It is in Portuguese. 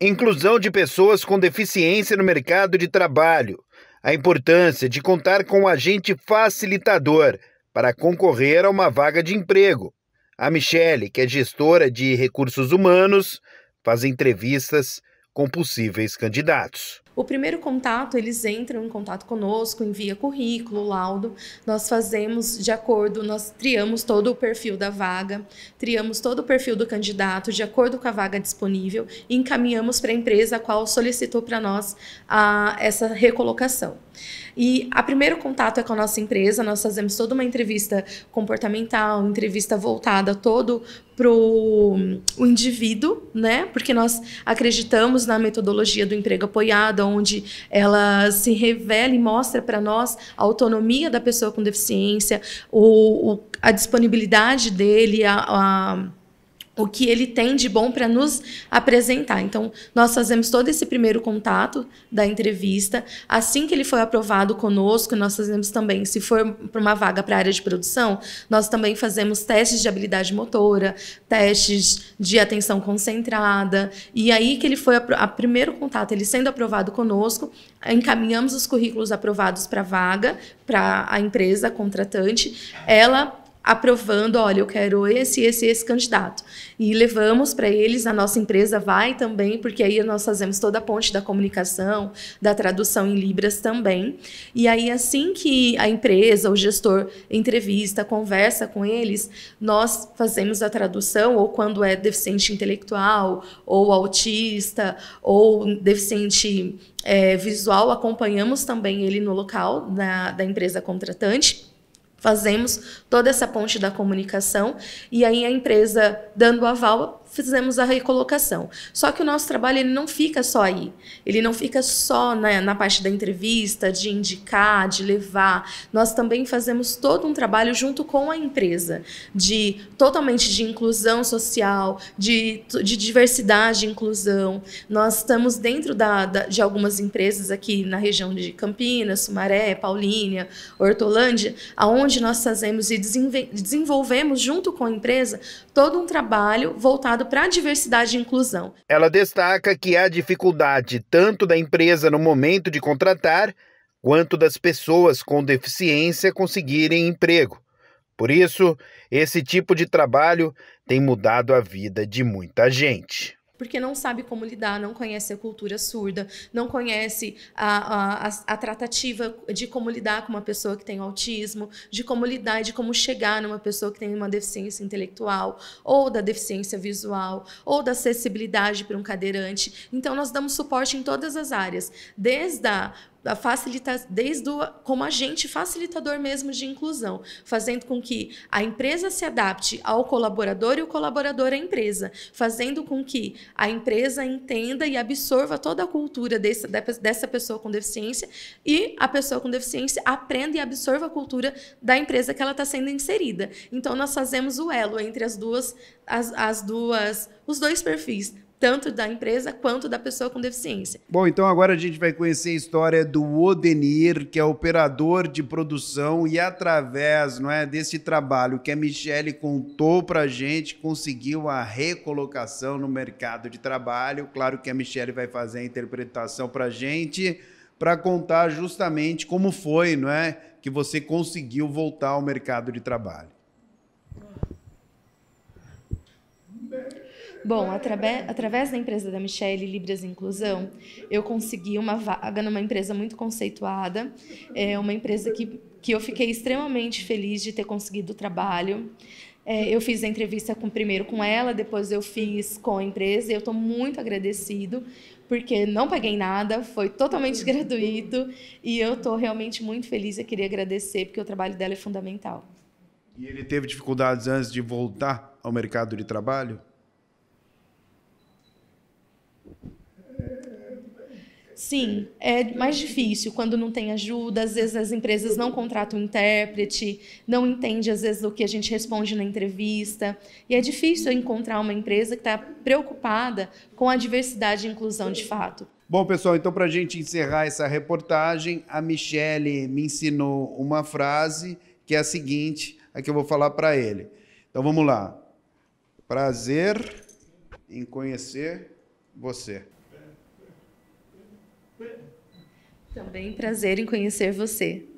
Inclusão de pessoas com deficiência no mercado de trabalho. A importância de contar com um agente facilitador para concorrer a uma vaga de emprego. A Michele, que é gestora de recursos humanos, faz entrevistas com possíveis candidatos. O primeiro contato, eles entram em contato conosco, envia currículo, laudo. Nós fazemos de acordo, nós triamos todo o perfil da vaga, triamos todo o perfil do candidato de acordo com a vaga disponível e encaminhamos para a empresa a qual solicitou para nós a, essa recolocação. E o primeiro contato é com a nossa empresa, nós fazemos toda uma entrevista comportamental, entrevista voltada todo para hum, o indivíduo, né? Porque nós acreditamos na metodologia do emprego apoiado, onde ela se revela e mostra para nós a autonomia da pessoa com deficiência, o, o a disponibilidade dele, a, a o que ele tem de bom para nos apresentar. Então, nós fazemos todo esse primeiro contato da entrevista. Assim que ele foi aprovado conosco, nós fazemos também, se for para uma vaga para a área de produção, nós também fazemos testes de habilidade motora, testes de atenção concentrada. E aí que ele foi a, primeiro contato, ele sendo aprovado conosco, encaminhamos os currículos aprovados para a vaga, para a empresa contratante. Ela aprovando, olha, eu quero esse, esse, esse candidato. E levamos para eles, a nossa empresa vai também, porque aí nós fazemos toda a ponte da comunicação, da tradução em libras também. E aí assim que a empresa, o gestor entrevista, conversa com eles, nós fazemos a tradução ou quando é deficiente intelectual, ou autista, ou deficiente é, visual, acompanhamos também ele no local da, da empresa contratante fazemos toda essa ponte da comunicação e aí a empresa dando aval fizemos a recolocação. Só que o nosso trabalho ele não fica só aí. Ele não fica só na, na parte da entrevista, de indicar, de levar. Nós também fazemos todo um trabalho junto com a empresa, de totalmente de inclusão social, de, de diversidade e inclusão. Nós estamos dentro da, da, de algumas empresas aqui na região de Campinas, Sumaré, Paulínia, Hortolândia, aonde nós fazemos e desenvolvemos junto com a empresa todo um trabalho voltado voltado para a diversidade e inclusão. Ela destaca que há dificuldade tanto da empresa no momento de contratar, quanto das pessoas com deficiência conseguirem emprego. Por isso, esse tipo de trabalho tem mudado a vida de muita gente porque não sabe como lidar, não conhece a cultura surda, não conhece a, a, a, tratativa de como lidar com uma pessoa que tem autismo, de como lidar, de como chegar numa pessoa que tem uma deficiência intelectual, ou da deficiência visual, ou da acessibilidade para um cadeirante. Então, nós damos suporte em todas as áreas, desde a facilita desde o, como agente facilitador mesmo de inclusão, fazendo com que a empresa se adapte ao colaborador e o colaborador à empresa, fazendo com que a empresa entenda e absorva toda a cultura desse, dessa pessoa com deficiência e a pessoa com deficiência aprenda e absorva a cultura da empresa que ela está sendo inserida. Então nós fazemos o elo entre as duas as, as duas os dois perfis tanto da empresa quanto da pessoa com deficiência. Bom, então agora a gente vai conhecer a história do Odenir, que é operador de produção e através, não é, desse trabalho que a Michelle contou para a gente, conseguiu a recolocação no mercado de trabalho. Claro que a Michelle vai fazer a interpretação para a gente para contar justamente como foi, não é, que você conseguiu voltar ao mercado de trabalho. Bom, através da empresa da Michelle, Libras Inclusão, eu consegui uma vaga numa empresa muito conceituada, é uma empresa que, que eu fiquei extremamente feliz de ter conseguido o trabalho. É, eu fiz a entrevista com, primeiro com ela, depois eu fiz com a empresa e eu estou muito agradecido, porque não paguei nada, foi totalmente uhum. gratuito e eu estou realmente muito feliz e queria agradecer, porque o trabalho dela é fundamental. E ele teve dificuldades antes de voltar ao mercado de trabalho? Sim, é mais difícil quando não tem ajuda, às vezes as empresas não contratam intérprete, não entende às vezes o que a gente responde na entrevista. E é difícil encontrar uma empresa que está preocupada com a diversidade e inclusão de fato. Bom, pessoal, então para a gente encerrar essa reportagem, a Michele me ensinou uma frase que é a seguinte, a que eu vou falar para ele. Então vamos lá. Prazer em conhecer você. Também prazer em conhecer você.